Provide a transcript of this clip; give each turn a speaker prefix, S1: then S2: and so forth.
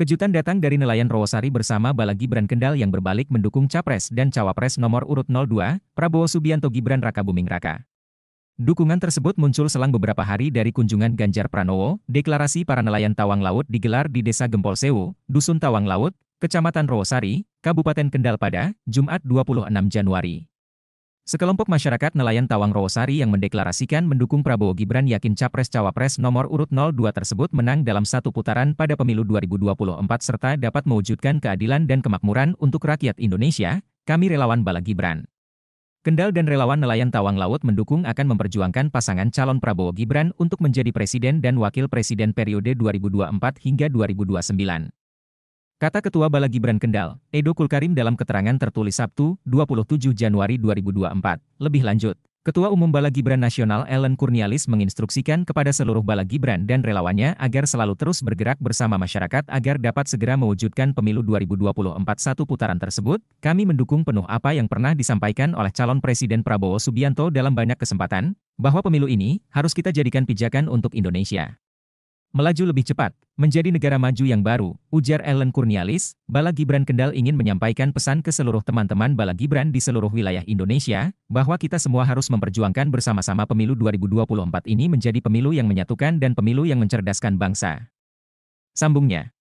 S1: Kejutan datang dari nelayan Rowosari bersama Balagi Brand Kendal yang berbalik mendukung Capres dan Cawapres nomor urut 02, Prabowo Subianto Gibran Raka Buming Raka. Dukungan tersebut muncul selang beberapa hari dari kunjungan Ganjar Pranowo, deklarasi para nelayan Tawang Laut digelar di Desa Gempol Sewu, Dusun Tawang Laut, Kecamatan Rowosari, Kabupaten Kendal pada Jumat 26 Januari. Sekelompok masyarakat nelayan Tawang Rowosari yang mendeklarasikan mendukung Prabowo Gibran yakin Capres-Cawapres nomor urut 02 tersebut menang dalam satu putaran pada pemilu 2024 serta dapat mewujudkan keadilan dan kemakmuran untuk rakyat Indonesia, kami relawan Bala Gibran. Kendal dan relawan nelayan Tawang Laut mendukung akan memperjuangkan pasangan calon Prabowo Gibran untuk menjadi presiden dan wakil presiden periode 2024 hingga 2029. Kata Ketua Bala Gibran Kendal, Edo Kulkarim dalam keterangan tertulis Sabtu, 27 Januari 2024. Lebih lanjut, Ketua Umum Bala Gibran Nasional Ellen Kurnialis menginstruksikan kepada seluruh Bala Gibran dan relawannya agar selalu terus bergerak bersama masyarakat agar dapat segera mewujudkan pemilu 2024 satu putaran tersebut. Kami mendukung penuh apa yang pernah disampaikan oleh calon Presiden Prabowo Subianto dalam banyak kesempatan, bahwa pemilu ini harus kita jadikan pijakan untuk Indonesia. Melaju lebih cepat, menjadi negara maju yang baru, ujar Ellen Kurnialis, Bala Gibran Kendal ingin menyampaikan pesan ke seluruh teman-teman Bala Gibran di seluruh wilayah Indonesia, bahwa kita semua harus memperjuangkan bersama-sama pemilu 2024 ini menjadi pemilu yang menyatukan dan pemilu yang mencerdaskan bangsa. Sambungnya.